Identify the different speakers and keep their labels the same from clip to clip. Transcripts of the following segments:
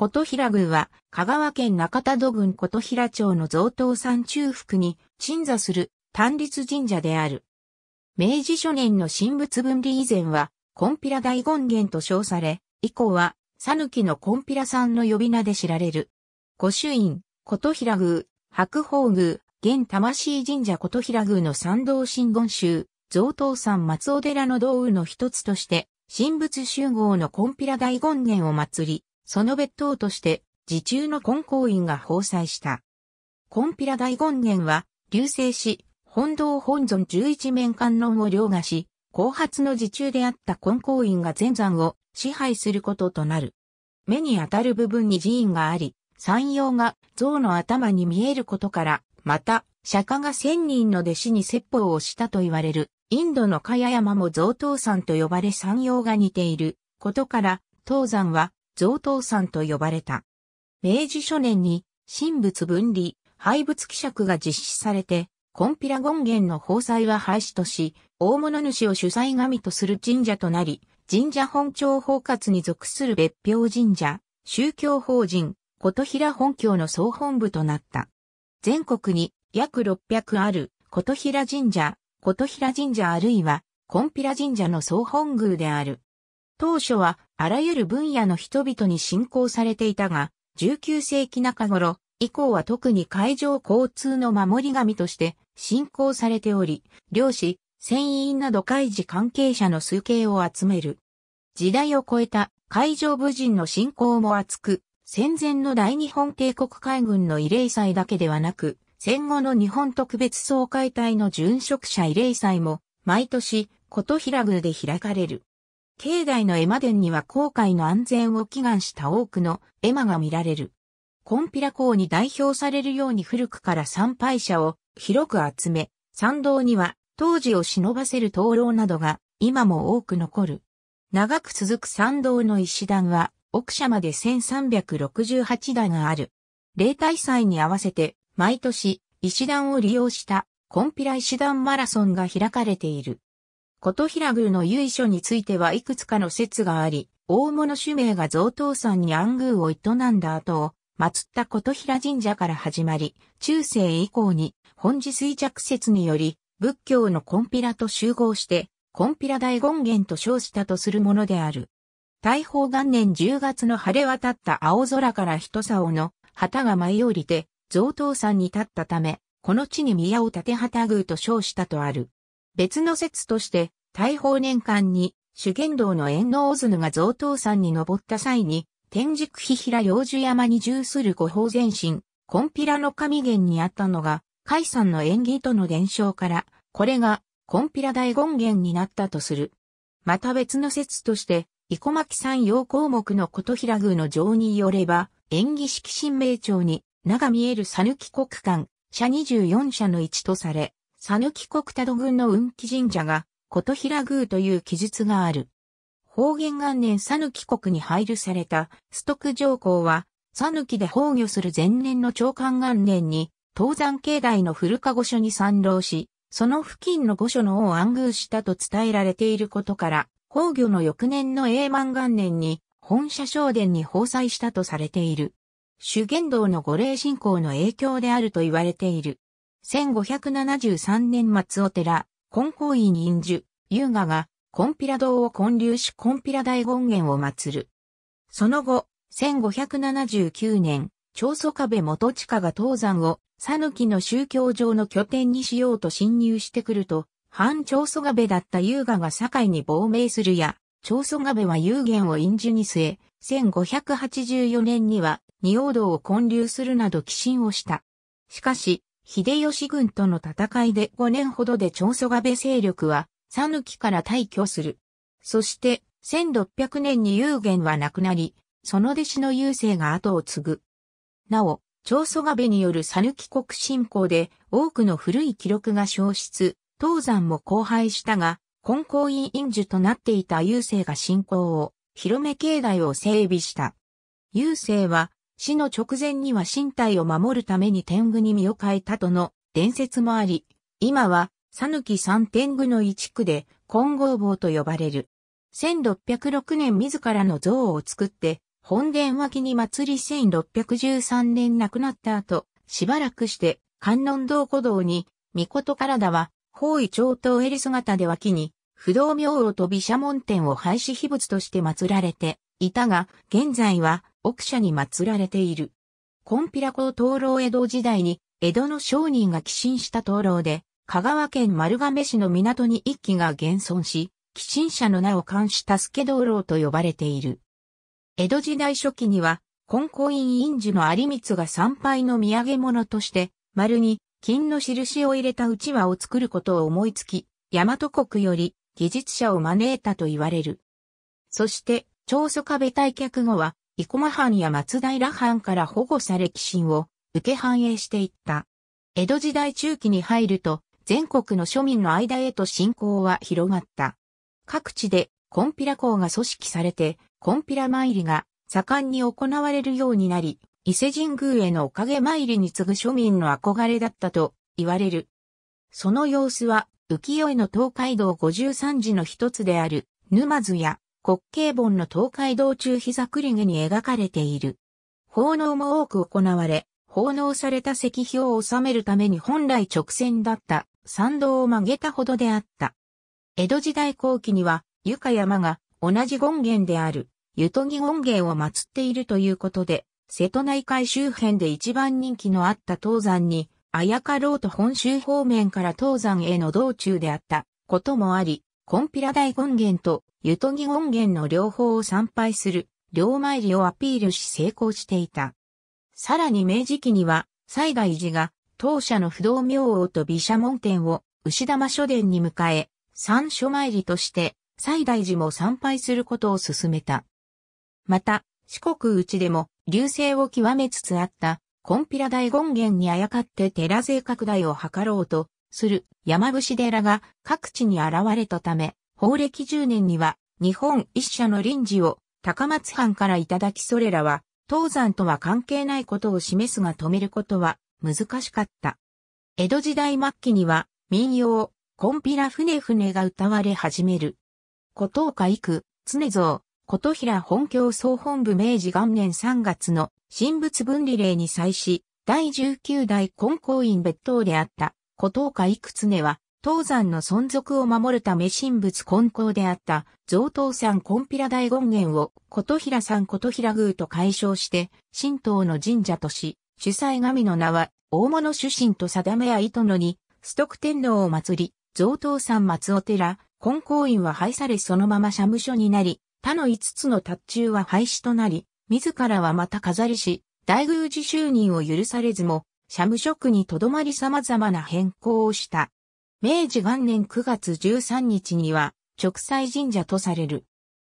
Speaker 1: 琴平宮は、香川県中田戸郡琴平町の贈答山中腹に鎮座する単立神社である。明治初年の神仏分離以前は、コンピラ大権現と称され、以降は、讃岐のコンピラさんの呼び名で知られる。御朱印、琴平宮、白鳳宮、現魂神社琴平宮の参道真言宗、贈答山松尾寺の道具の一つとして、神仏集合のコンピラ大権現を祭り、その別当として、自中の根校院が放載した。コンピラ大権現は、流星し、本堂本尊十一面観音を凌駕し、後発の自中であった根校院が全山を支配することとなる。目に当たる部分に寺院があり、山陽が象の頭に見えることから、また、釈迦が千人の弟子に説法をしたと言われる、インドの茅山も象頭山と呼ばれ山陽が似ていることから、東山は上等山と呼ばれた。明治初年に、神仏分離、廃仏希釈が実施されて、コンピラ権現の法祭は廃止とし、大物主を主催神とする神社となり、神社本庁包括に属する別表神社、宗教法人、琴平本教の総本部となった。全国に約600ある琴平神社、琴平神社あるいは、コンピラ神社の総本宮である。当初はあらゆる分野の人々に信仰されていたが、19世紀中頃以降は特に海上交通の守り神として信仰されており、漁師、船員など海事関係者の数形を集める。時代を超えた海上武人の信仰も厚く、戦前の大日本帝国海軍の慰霊祭だけではなく、戦後の日本特別総会隊の殉職者慰霊祭も、毎年、琴平宮で開かれる。境内の絵馬殿には航海の安全を祈願した多くの絵馬が見られる。コンピラ港に代表されるように古くから参拝者を広く集め、参道には当時を忍ばせる灯籠などが今も多く残る。長く続く参道の石段は奥社まで1368段がある。例大祭に合わせて毎年石段を利用したコンピラ石段マラソンが開かれている。琴平宮の由緒についてはいくつかの説があり、大物主名が贈答山に安宮を営んだ後を、祀った琴平神社から始まり、中世以降に本寺衰弱説により、仏教のコンピラと集合して、コンピラ大権現と称したとするものである。大宝元年10月の晴れ渡った青空から一竿の旗が舞い降りて、贈答山に立ったため、この地に宮を建て旗宮と称したとある。別の説として、大宝年間に、修験道の遠納ズヌが贈答山に登った際に、天竺日平陽樹山に従する五宝前進、コンピラの神源にあったのが、海山の縁起との伝承から、これが、コンピラ大権源になったとする。また別の説として、生駒木山陽項目の琴平宮の城によれば、縁起式神明町に、名が見える讃岐国間、社24社の一とされ、さぬき国多度郡の運気神社が、琴平宮という記述がある。方言元年さぬき国に配慮された、須徳上皇は、さぬきで崩御する前年の長官元年に、東山境内の古加御所に参籠し、その付近の御所の王を暗宮したと伝えられていることから、崩御の翌年の永満元年に、本社正殿に放祭したとされている。修験道の御霊信仰の影響であると言われている。1573年末お寺、金光院院樹、優雅が、コンピラ堂を建立しコンピラ大権現を祀る。その後、1579年、長祖壁元近が東山を、ぬきの宗教上の拠点にしようと侵入してくると、反長祖壁だった優雅が堺に亡命するや、長祖壁は有限を院樹に据え、1584年には、仁王堂を建立するなど寄進をした。しかし、秀吉軍との戦いで5年ほどで長祖壁勢力は、佐抜から退去する。そして、1600年に幽玄は亡くなり、その弟子の幽生が後を継ぐ。なお、長祖壁による佐抜国侵攻で多くの古い記録が消失、東山も荒廃したが、根高院院樹となっていた幽生が信仰を、広め境内を整備した。幽生は死の直前には身体を守るために天狗に身を変えたとの伝説もあり、今は、さぬき三天狗の一区で、金剛坊と呼ばれる。1606年自らの像を作って、本殿脇に祭り1613年亡くなった後、しばらくして、観音堂古道に、御事体は、包囲長頭襟姿で脇に、不動明王と毘沙門天を廃止秘仏として祀られていたが、現在は奥社に祀られている。コンピラ公灯籠江戸時代に、江戸の商人が寄進した灯籠で、香川県丸亀市の港に一機が現存し、寄進者の名を冠したけ灯籠と呼ばれている。江戸時代初期には、金光院院主の有光が参拝の土産物として、丸に金の印を入れた内輪を作ることを思いつき、大和国より技術者を招いたと言われる。そして、長祖壁退却後は、生駒藩や松平藩から保護され寄進を受け繁栄していった。江戸時代中期に入ると、全国の庶民の間へと信仰は広がった。各地でコンピラ校が組織されて、コンピラ参りが盛んに行われるようになり、伊勢神宮へのおかげ参りに次ぐ庶民の憧れだったと言われる。その様子は、浮世絵の東海道53寺の一つである、沼津や滑稽本の東海道中膝栗毛に描かれている。奉納も多く行われ、奉納された石碑を収めるために本来直線だった参道を曲げたほどであった。江戸時代後期には、床山が同じ権現である、ゆとぎ権現を祀っているということで、瀬戸内海周辺で一番人気のあった東山に、あやかろうと本州方面から東山への道中であったこともあり、コンピラ大権現とゆとぎ権現の両方を参拝する、両参りをアピールし成功していた。さらに明治期には、西外寺が当社の不動明王と美沙門天を牛玉書殿に迎え、三所参りとして西大寺も参拝することを進めた。また、四国内でも流星を極めつつあった、コンピラ大権現にあやかって寺勢拡大を図ろうと、する山伏寺が各地に現れたため、法暦10年には日本一社の臨時を高松藩からいただきそれらは東山とは関係ないことを示すが止めることは難しかった。江戸時代末期には民謡、コンピラ船船が歌われ始める。古藤家育常蔵、琴平本教総本部明治元年3月の神仏分離令に際し、第19代根公院別当であった古藤家幾つねは、東山の存続を守るため神仏根高であった、増東山金平大権現を琴平山琴平宮と解消して、神道の神社とし、主催神の名は、大物主神と定めや糸野に、ッ徳天皇を祭り、増東山松尾寺、根高院は廃されそのまま社務所になり、他の5つの達中は廃止となり、自らはまた飾りし、大宮寺就任を許されずも、社務職にとどまり様々な変更をした。明治元年9月13日には、直祭神社とされる。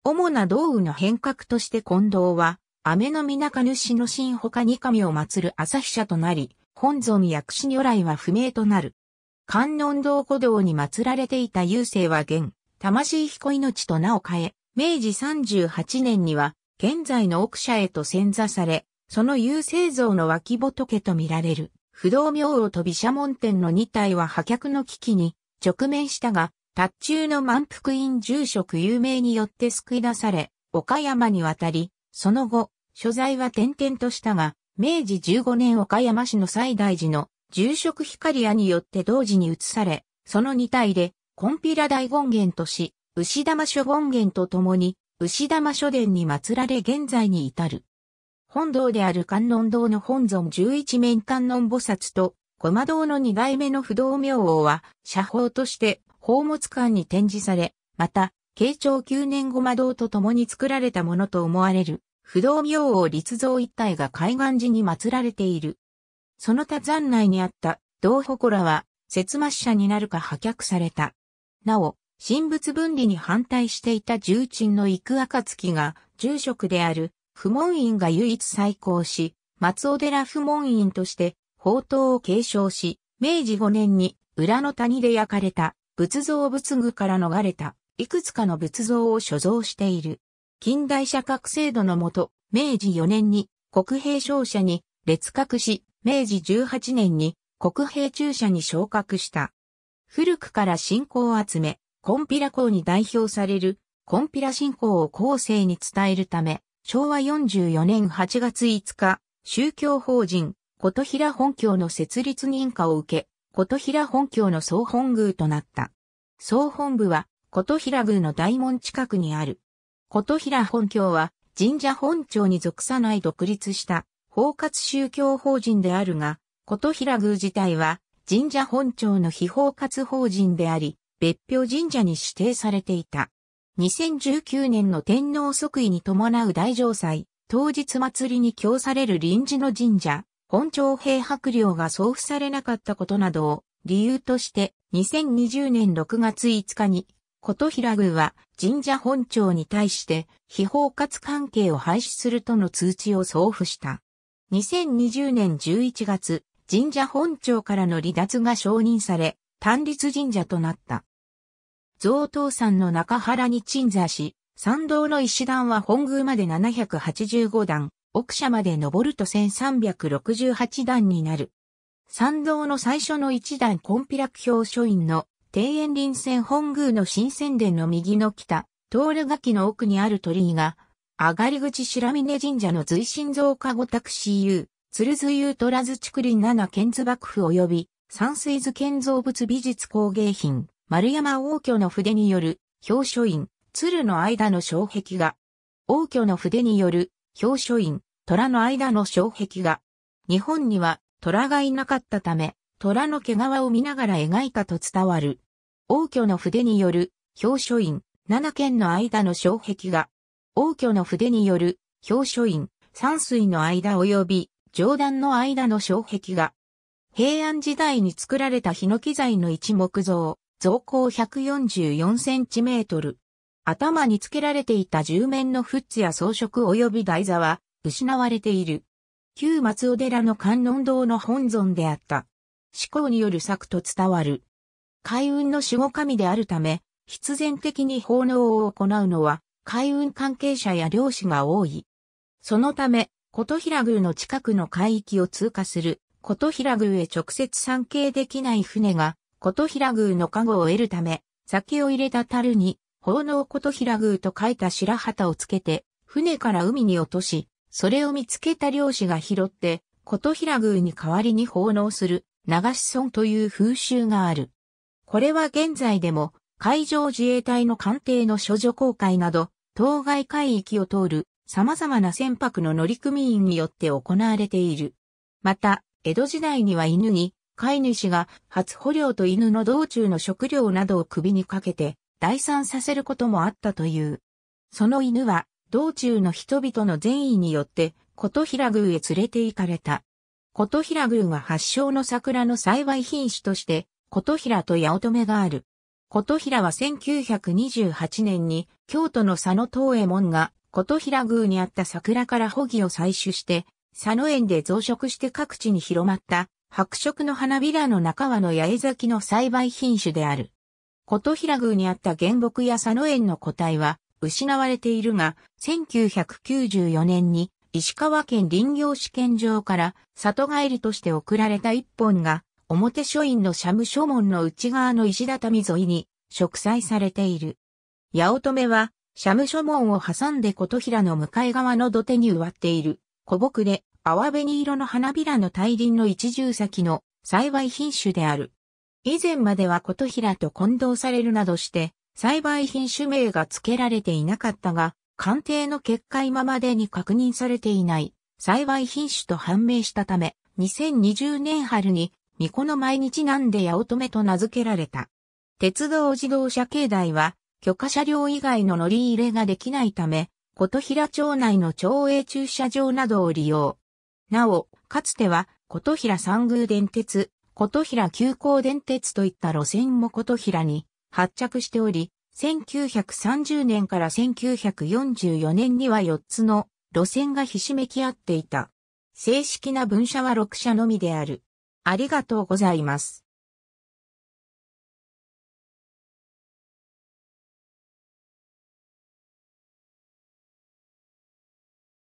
Speaker 1: 主な道具の変革として近藤は、雨の皆神主の神他に神を祀る朝日社となり、本尊薬師如来は不明となる。観音堂古道に祀られていた幽生は現、魂彦命と名を変え、明治38年には、現在の奥社へと遷座され、その優勢像の脇仏と見られる、不動明王と毘沙門天の2体は破却の危機に直面したが、達中の満腹院住職有名によって救い出され、岡山に渡り、その後、所在は転々としたが、明治15年岡山市の西大寺の住職光屋によって同時に移され、その2体で、コンピラ大権現とし、牛玉諸権現と共に、牛玉書殿に祀られ現在に至る。本堂である観音堂の本尊十一面観音菩薩と、駒堂の二代目の不動明王は、社宝として宝物館に展示され、また、慶長9年駒堂と共に作られたものと思われる、不動明王立像一体が海岸寺に祀られている。その他山内にあった銅祠は、切末社になるか破却された。なお、神仏分離に反対していた重鎮の行く暁が、住職である不問院が唯一再興し、松尾寺不問院として宝刀を継承し、明治5年に裏の谷で焼かれた仏像仏具から逃れたいくつかの仏像を所蔵している。近代社格制度のもと、明治4年に国兵商社に列格し、明治18年に国兵中社に昇格した。古くから信仰を集め、コンピラ校に代表されるコンピラ信仰を後世に伝えるため、昭和44年8月5日、宗教法人、琴平本教の設立認可を受け、琴平本教の総本宮となった。総本部は、琴平宮の大門近くにある。琴平本教は、神社本庁に属さない独立した、包括宗教法人であるが、琴平宮自体は、神社本庁の非包括法人であり、別表神社に指定されていた。2019年の天皇即位に伴う大城祭、当日祭りに供される臨時の神社、本庁平白領が送付されなかったことなどを理由として2020年6月5日に琴平宮は神社本庁に対して非包括関係を廃止するとの通知を送付した。2020年11月、神社本庁からの離脱が承認され、単立神社となった。贈答山の中原に鎮座し、参道の石段は本宮まで785段、奥社まで登ると1368段になる。参道の最初の一段コンピラク表書院の庭園臨線本宮の新仙殿の右の北、通る垣の奥にある鳥居が、上がり口白峰神社の随心造花五託 CU、鶴津湯虎津竹林七県津幕府及び、山水図建造物美術工芸品、丸山王居の筆による表書院、鶴の間の障壁画。王居の筆による表書院、虎の間の障壁画。日本には虎がいなかったため、虎の毛皮を見ながら描いたと伝わる。王居の筆による表書院、七県の間の障壁画。王居の筆による表書院、山水の間及び上段の間の障壁画。平安時代に作られたヒノキ材の一木像。造高144センチメートル。頭につけられていた十面のフッツや装飾及び台座は失われている。旧松尾寺の観音堂の本尊であった。思考による作と伝わる。海運の守護神であるため、必然的に奉納を行うのは、海運関係者や漁師が多い。そのため、琴平宮の近くの海域を通過する、琴平宮へ直接参詣できない船が琴平宮の加護を得るため、酒を入れた樽に、奉納琴平宮と書いた白旗をつけて、船から海に落とし、それを見つけた漁師が拾って、琴平宮に代わりに奉納する、流し村という風習がある。これは現在でも、海上自衛隊の艦艇の処女航海など、当該海域を通る様々な船舶の乗組員によって行われている。また、江戸時代には犬に飼い主が初捕虜と犬の道中の食料などを首にかけて、代産させることもあったという。その犬は、道中の人々の善意によって、琴平宮へ連れて行かれた。琴平宮は発祥の桜の幸い品種として、琴平と八乙女がある。琴平は1928年に京都の佐野東衛門が琴平宮にあった桜から保木を採取して、佐野園で増殖して各地に広まった白色の花びらの中はの八重咲きの栽培品種である。琴平宮にあった原木や佐野園の個体は失われているが、1994年に石川県林業試験場から里帰りとして送られた一本が、表書院の社務所門の内側の石畳沿いに植栽されている。八乙女は、社務所門を挟んで琴平の向かい側の土手に植わっている、古木で、淡紅色の花びらの大輪の一重咲きの幸い品種である。以前までは琴平と混同されるなどして、栽培品種名が付けられていなかったが、鑑定の結果今までに確認されていない栽培品種と判明したため、2020年春に、巫女の毎日なんで八乙女と名付けられた。鉄道自動車境内は、許可車両以外の乗り入れができないため、琴平町内の町営駐車場などを利用。なお、かつては、琴平三宮電鉄、琴平急行電鉄といった路線も琴平に発着しており、1930年から1944年には4つの路線がひしめき合っていた。正式な分社は6社のみである。ありがとうございます。